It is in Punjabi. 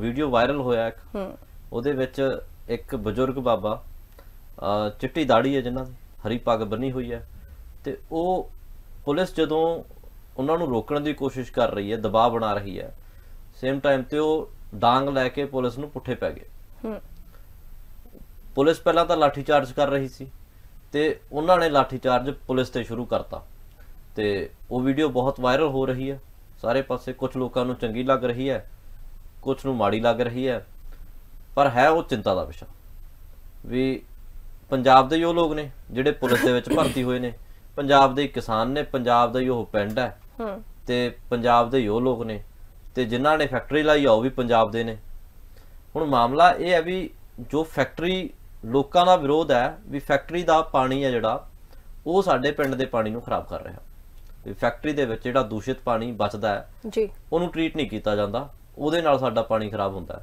ਵੀਡੀਓ ਵਾਇਰਲ ਹੋਇਆ ਇੱਕ ਉਹਦੇ ਵਿੱਚ ਇੱਕ ਬਜ਼ੁਰਗ ਬਾਬਾ ਚਿੱਟੀ ਦਾੜੀ ਹੈ ਜਿਨ੍ਹਾਂ ਦੀ ਹਰੀ ਪੱਗ ਬੰਨੀ ਹੋਈ ਹੈ ਤੇ ਉਹ ਪੁਲਿਸ ਜਦੋਂ ਉਹਨਾਂ ਨੂੰ ਰੋਕਣ ਦੀ ਕੋਸ਼ਿਸ਼ ਕਰ ਰਹੀ ਹੈ ਦਬਾਅ ਬਣਾ ਰਹੀ ਹੈ ਸੇਮ ਟਾਈਮ ਤੇ ਉਹ ਡਾਂਗ ਲੈ ਕੇ ਪੁਲਿਸ ਨੂੰ ਪੁੱਠੇ ਪੈ ਗਏ ਪੁਲਿਸ ਪਹਿਲਾਂ ਤਾਂ ਲਾਠੀ ਚਾਰਜ ਕਰ ਰਹੀ ਸੀ ਤੇ ਉਹਨਾਂ ਨੇ ਲਾਠੀ ਚਾਰਜ ਪੁਲਿਸ ਤੇ ਸ਼ੁਰੂ ਕਰਤਾ ਤੇ ਉਹ ਵੀਡੀਓ ਬਹੁਤ ਵਾਇਰਲ ਹੋ ਰਹੀ ਹੈ ਸਾਰੇ ਪਾਸੇ ਕੁਝ ਲੋਕਾਂ ਨੂੰ ਚੰਗੀ ਲੱਗ ਰਹੀ ਹੈ ਕੁਝ ਨੂੰ ਮਾੜੀ ਲੱਗ ਰਹੀ ਹੈ ਪਰ ਹੈ ਉਹ ਚਿੰਤਾ ਦਾ ਵਿਸ਼ਾ ਵੀ ਪੰਜਾਬ ਦੇ ਜੋ ਲੋਕ ਨੇ ਜਿਹੜੇ ਪੁਲਿਸ ਦੇ ਵਿੱਚ ਭਰਤੀ ਹੋਏ ਨੇ ਪੰਜਾਬ ਦੇ ਕਿਸਾਨ ਨੇ ਪੰਜਾਬ ਦਾ ਹੀ ਉਹ ਪਿੰਡ ਹੈ ਤੇ ਪੰਜਾਬ ਦੇ ਜੋ ਲੋਕ ਨੇ ਤੇ ਜਿਨ੍ਹਾਂ ਨੇ ਫੈਕਟਰੀ ਲਾਈ ਆ ਉਹ ਵੀ ਪੰਜਾਬ ਦੇ ਨੇ ਹੁਣ ਮਾਮਲਾ ਇਹ ਹੈ ਵੀ ਜੋ ਫੈਕਟਰੀ ਲੋਕਾਂ ਦਾ ਵਿਰੋਧ ਹੈ ਵੀ ਫੈਕਟਰੀ ਦਾ ਪਾਣੀ ਹੈ ਜਿਹੜਾ ਉਹ ਸਾਡੇ ਪਿੰਡ ਦੇ ਪਾਣੀ ਨੂੰ ਖਰਾਬ ਕਰ ਰਿਹਾ ਵੀ ਫੈਕਟਰੀ ਦੇ ਵਿੱਚ ਜਿਹੜਾ ਦੂਸ਼ਿਤ ਪਾਣੀ ਬਚਦਾ ਹੈ ਜੀ ਉਹਨੂੰ ਟ੍ਰੀਟ ਨਹੀਂ ਕੀਤਾ ਜਾਂਦਾ ਉਹਦੇ ਨਾਲ ਸਾਡਾ ਪਾਣੀ ਖਰਾਬ ਹੁੰਦਾ